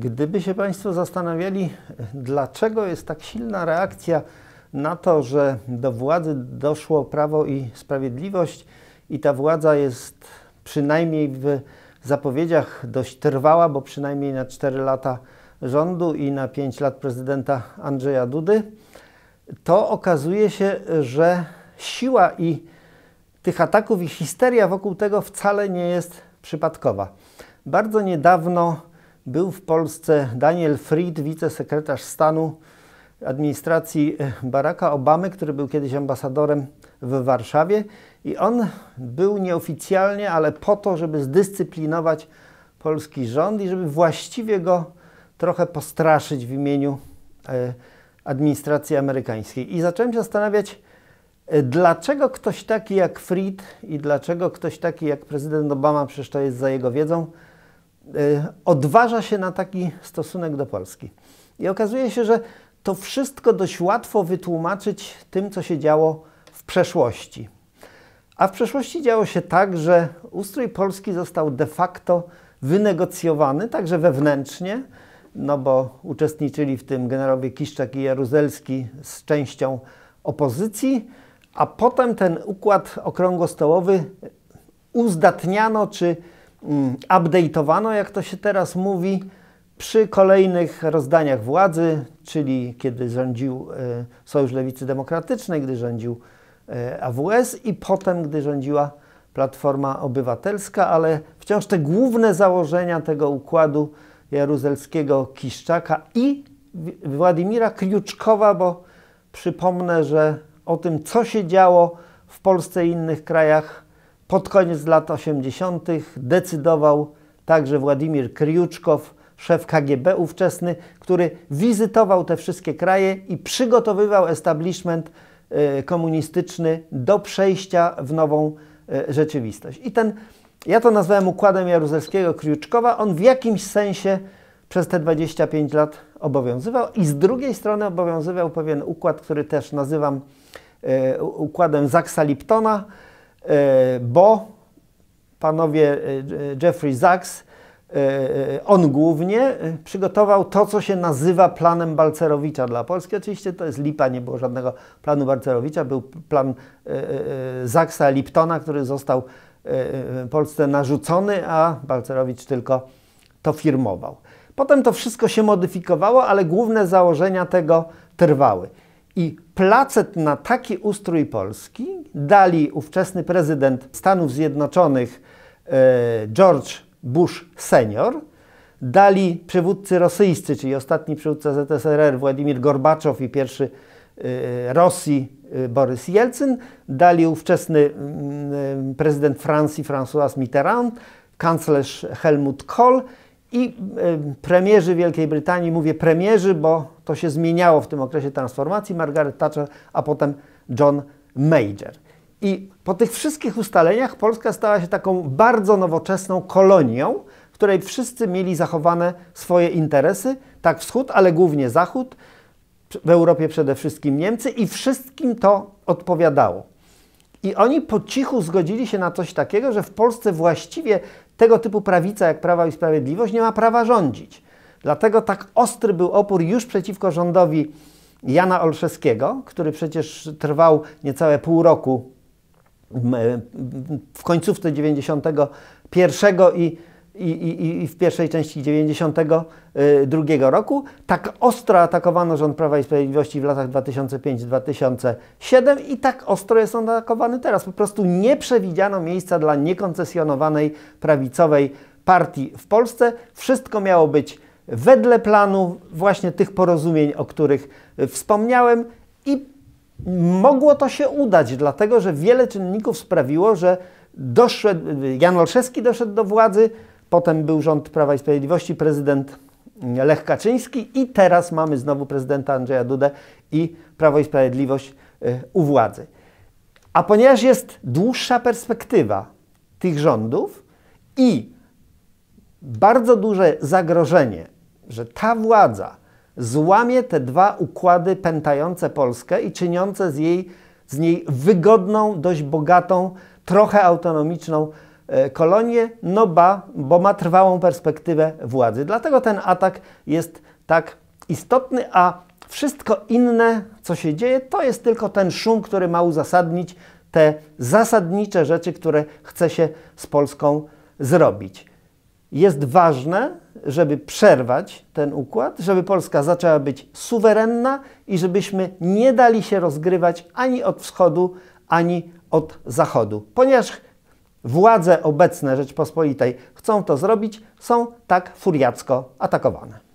Gdyby się Państwo zastanawiali, dlaczego jest tak silna reakcja na to, że do władzy doszło prawo i sprawiedliwość, i ta władza jest przynajmniej w zapowiedziach dość trwała, bo przynajmniej na 4 lata rządu i na 5 lat prezydenta Andrzeja Dudy, to okazuje się, że siła i tych ataków i histeria wokół tego wcale nie jest przypadkowa. Bardzo niedawno był w Polsce Daniel Fried, wicesekretarz stanu administracji Baracka Obamy, który był kiedyś ambasadorem w Warszawie i on był nieoficjalnie, ale po to, żeby zdyscyplinować polski rząd i żeby właściwie go trochę postraszyć w imieniu e, administracji amerykańskiej. I zacząłem się zastanawiać, e, dlaczego ktoś taki jak Fried i dlaczego ktoś taki jak prezydent Obama, przecież to jest za jego wiedzą, Y, odważa się na taki stosunek do Polski. I okazuje się, że to wszystko dość łatwo wytłumaczyć tym, co się działo w przeszłości. A w przeszłości działo się tak, że ustrój Polski został de facto wynegocjowany także wewnętrznie, no bo uczestniczyli w tym generałowie Kiszczak i Jaruzelski z częścią opozycji, a potem ten układ okrągłostołowy uzdatniano czy Mm, update'owano, jak to się teraz mówi, przy kolejnych rozdaniach władzy, czyli kiedy rządził e, Sojusz Lewicy Demokratycznej, gdy rządził e, AWS i potem, gdy rządziła Platforma Obywatelska, ale wciąż te główne założenia tego układu jaruzelskiego Kiszczaka i Władimira Kriuczkowa, bo przypomnę, że o tym, co się działo w Polsce i innych krajach pod koniec lat 80. decydował także Władimir Kriuczkow, szef KGB ówczesny, który wizytował te wszystkie kraje i przygotowywał establishment e, komunistyczny do przejścia w nową e, rzeczywistość. I ten, ja to nazwałem układem jaruzelskiego Kriuczkowa, on w jakimś sensie przez te 25 lat obowiązywał i z drugiej strony obowiązywał pewien układ, który też nazywam e, układem Zaksa Liptona, E, bo panowie e, Jeffrey Sachs, e, on głównie przygotował to, co się nazywa planem Balcerowicza dla Polski. Oczywiście to jest lipa, nie było żadnego planu Balcerowicza, był plan Zaksa Liptona, który został Polsce narzucony, a Balcerowicz tylko to firmował. Potem to wszystko się modyfikowało, ale główne założenia tego trwały. I placet na taki ustrój Polski dali ówczesny prezydent Stanów Zjednoczonych e, George Bush senior, dali przywódcy rosyjscy, czyli ostatni przywódca ZSRR Władimir Gorbaczow i pierwszy e, Rosji e, Borys Jelcyn, dali ówczesny mm, prezydent Francji François Mitterrand, kanclerz Helmut Kohl i premierzy Wielkiej Brytanii, mówię premierzy, bo to się zmieniało w tym okresie transformacji, Margaret Thatcher, a potem John Major. I po tych wszystkich ustaleniach Polska stała się taką bardzo nowoczesną kolonią, w której wszyscy mieli zachowane swoje interesy, tak wschód, ale głównie zachód, w Europie przede wszystkim Niemcy i wszystkim to odpowiadało. I oni po cichu zgodzili się na coś takiego, że w Polsce właściwie tego typu prawica jak Prawa i Sprawiedliwość nie ma prawa rządzić. Dlatego tak ostry był opór już przeciwko rządowi Jana Olszewskiego, który przecież trwał niecałe pół roku w końcówce 91 i i, i, i w pierwszej części 92 y, roku. Tak ostro atakowano rząd Prawa i Sprawiedliwości w latach 2005-2007 i tak ostro jest on atakowany teraz. Po prostu nie przewidziano miejsca dla niekoncesjonowanej prawicowej partii w Polsce. Wszystko miało być wedle planu właśnie tych porozumień, o których y, wspomniałem i mogło to się udać, dlatego że wiele czynników sprawiło, że doszedł, y, Jan Olszewski doszedł do władzy, Potem był rząd Prawa i Sprawiedliwości, prezydent Lech Kaczyński i teraz mamy znowu prezydenta Andrzeja Dudę i Prawo i Sprawiedliwość y, u władzy. A ponieważ jest dłuższa perspektywa tych rządów i bardzo duże zagrożenie, że ta władza złamie te dwa układy pętające Polskę i czyniące z, jej, z niej wygodną, dość bogatą, trochę autonomiczną E, kolonie, no ba, bo ma trwałą perspektywę władzy. Dlatego ten atak jest tak istotny, a wszystko inne, co się dzieje, to jest tylko ten szum, który ma uzasadnić te zasadnicze rzeczy, które chce się z Polską zrobić. Jest ważne, żeby przerwać ten układ, żeby Polska zaczęła być suwerenna i żebyśmy nie dali się rozgrywać ani od wschodu, ani od zachodu, ponieważ Władze obecne Rzeczpospolitej chcą to zrobić, są tak furiacko atakowane.